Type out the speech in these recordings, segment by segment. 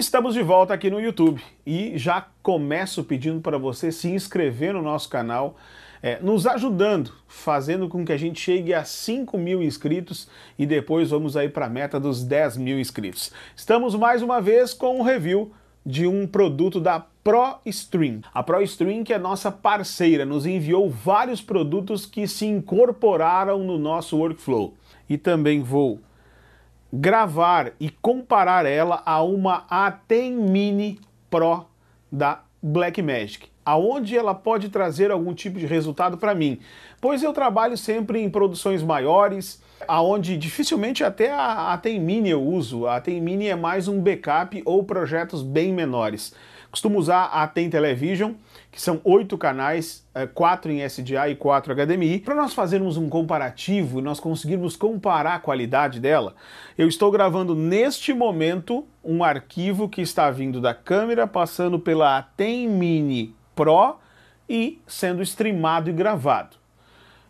Estamos de volta aqui no YouTube e já começo pedindo para você se inscrever no nosso canal, é, nos ajudando, fazendo com que a gente chegue a 5 mil inscritos e depois vamos aí para a meta dos 10 mil inscritos. Estamos mais uma vez com um review de um produto da ProStream. A ProStream, que é nossa parceira, nos enviou vários produtos que se incorporaram no nosso workflow. E também vou gravar e comparar ela a uma Atem Mini Pro da Blackmagic, aonde ela pode trazer algum tipo de resultado para mim, pois eu trabalho sempre em produções maiores, aonde dificilmente até a Atem Mini eu uso, a Atem Mini é mais um backup ou projetos bem menores. Costumo usar a Tem Television, que são oito canais, eh, quatro em SDA e quatro HDMI. Para nós fazermos um comparativo e nós conseguirmos comparar a qualidade dela, eu estou gravando neste momento um arquivo que está vindo da câmera, passando pela Atem Mini Pro e sendo streamado e gravado.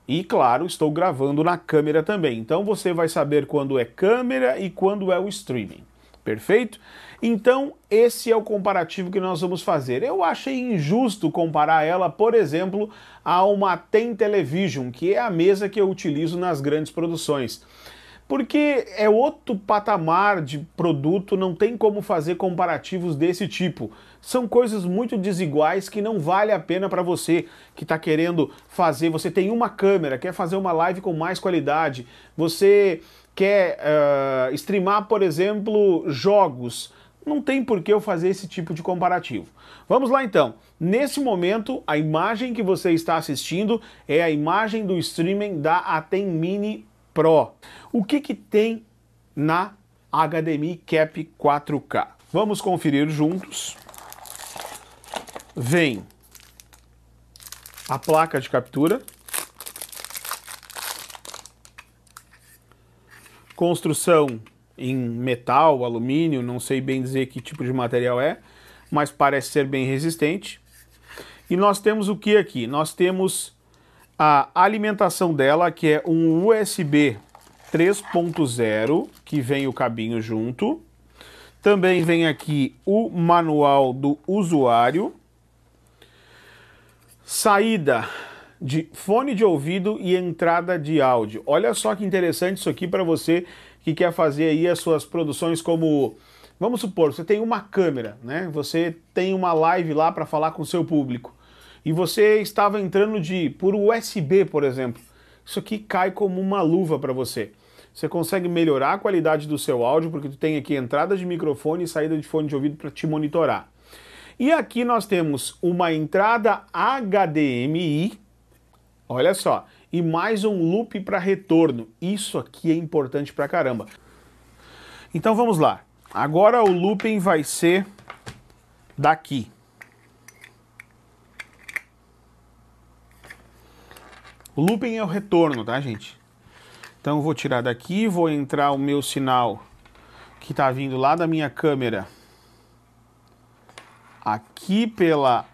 E claro, estou gravando na câmera também. Então você vai saber quando é câmera e quando é o streaming. Perfeito? Então, esse é o comparativo que nós vamos fazer. Eu achei injusto comparar ela, por exemplo, a uma Tem Television, que é a mesa que eu utilizo nas grandes produções porque é outro patamar de produto, não tem como fazer comparativos desse tipo. São coisas muito desiguais que não vale a pena para você que está querendo fazer. Você tem uma câmera, quer fazer uma live com mais qualidade, você quer uh, streamar, por exemplo, jogos. Não tem por que eu fazer esse tipo de comparativo. Vamos lá então. Nesse momento, a imagem que você está assistindo é a imagem do streaming da Atem Mini Pro. O que, que tem na HDMI Cap 4K? Vamos conferir juntos. Vem a placa de captura, construção em metal, alumínio, não sei bem dizer que tipo de material é, mas parece ser bem resistente. E nós temos o que aqui? Nós temos a alimentação dela, que é um USB 3.0, que vem o cabinho junto. Também vem aqui o manual do usuário. Saída de fone de ouvido e entrada de áudio. Olha só que interessante isso aqui para você que quer fazer aí as suas produções como Vamos supor, você tem uma câmera, né? Você tem uma live lá para falar com o seu público e você estava entrando de por USB, por exemplo, isso aqui cai como uma luva para você. Você consegue melhorar a qualidade do seu áudio porque tu tem aqui entrada de microfone e saída de fone de ouvido para te monitorar. E aqui nós temos uma entrada HDMI, olha só, e mais um loop para retorno. Isso aqui é importante pra caramba. Então vamos lá. Agora o looping vai ser daqui. looping é o retorno, tá, gente? Então vou tirar daqui, vou entrar o meu sinal que está vindo lá da minha câmera aqui pela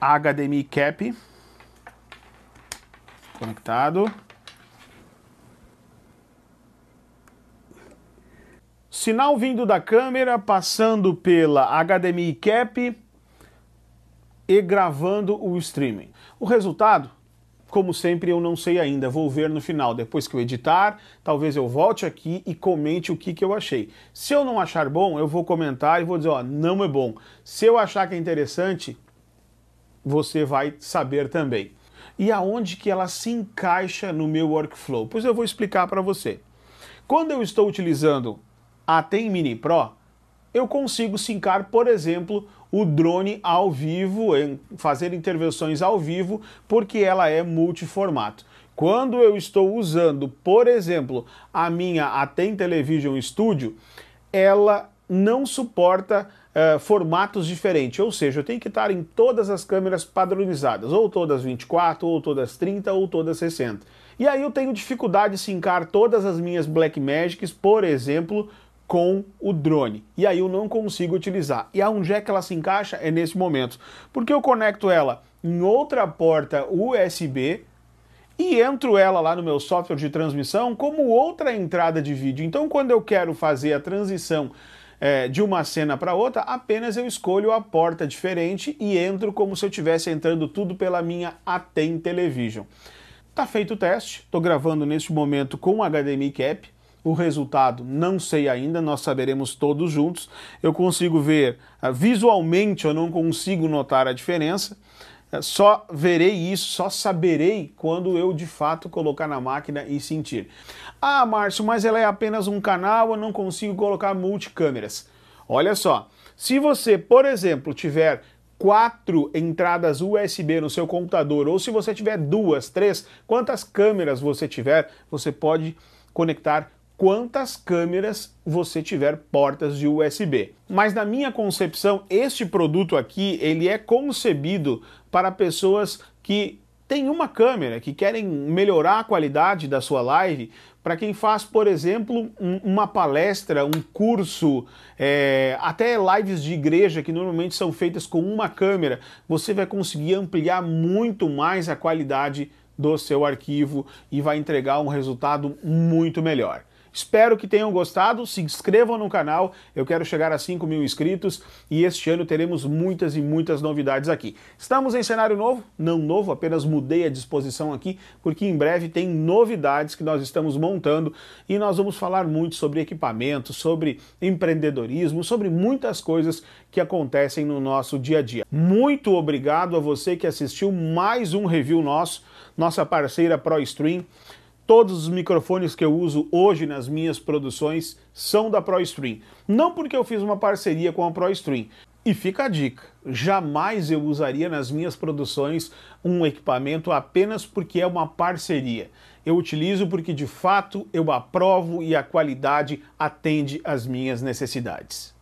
HDMI cap conectado. Sinal vindo da câmera, passando pela HDMI cap e gravando o streaming. O resultado como sempre, eu não sei ainda, vou ver no final. Depois que eu editar, talvez eu volte aqui e comente o que, que eu achei. Se eu não achar bom, eu vou comentar e vou dizer, ó, não é bom. Se eu achar que é interessante, você vai saber também. E aonde que ela se encaixa no meu workflow? Pois eu vou explicar para você. Quando eu estou utilizando a Tem Mini Pro, eu consigo sincar, por exemplo, o drone ao vivo, fazer intervenções ao vivo, porque ela é multiformato. Quando eu estou usando, por exemplo, a minha Atem Television Studio, ela não suporta uh, formatos diferentes, ou seja, eu tenho que estar em todas as câmeras padronizadas, ou todas 24, ou todas 30, ou todas 60. E aí eu tenho dificuldade de sincar todas as minhas Black Magics, por exemplo, com o drone. E aí eu não consigo utilizar. E aonde é que ela se encaixa? É nesse momento. Porque eu conecto ela em outra porta USB e entro ela lá no meu software de transmissão como outra entrada de vídeo. Então quando eu quero fazer a transição é, de uma cena para outra, apenas eu escolho a porta diferente e entro como se eu estivesse entrando tudo pela minha Atem Television. Tá feito o teste, estou gravando neste momento com HDMI Cap, o resultado não sei ainda, nós saberemos todos juntos. Eu consigo ver ah, visualmente, eu não consigo notar a diferença. É, só verei isso, só saberei quando eu de fato colocar na máquina e sentir. Ah, Márcio, mas ela é apenas um canal, eu não consigo colocar multicâmeras. Olha só, se você, por exemplo, tiver quatro entradas USB no seu computador, ou se você tiver duas, três, quantas câmeras você tiver, você pode conectar quantas câmeras você tiver portas de USB. Mas na minha concepção, este produto aqui, ele é concebido para pessoas que têm uma câmera, que querem melhorar a qualidade da sua live, para quem faz, por exemplo, um, uma palestra, um curso, é, até lives de igreja que normalmente são feitas com uma câmera, você vai conseguir ampliar muito mais a qualidade do seu arquivo e vai entregar um resultado muito melhor. Espero que tenham gostado, se inscrevam no canal, eu quero chegar a 5 mil inscritos e este ano teremos muitas e muitas novidades aqui. Estamos em cenário novo, não novo, apenas mudei a disposição aqui, porque em breve tem novidades que nós estamos montando e nós vamos falar muito sobre equipamento, sobre empreendedorismo, sobre muitas coisas que acontecem no nosso dia a dia. Muito obrigado a você que assistiu mais um review nosso, nossa parceira ProStream. Todos os microfones que eu uso hoje nas minhas produções são da ProStream. Não porque eu fiz uma parceria com a ProStream. E fica a dica: jamais eu usaria nas minhas produções um equipamento apenas porque é uma parceria. Eu utilizo porque de fato eu aprovo e a qualidade atende às minhas necessidades.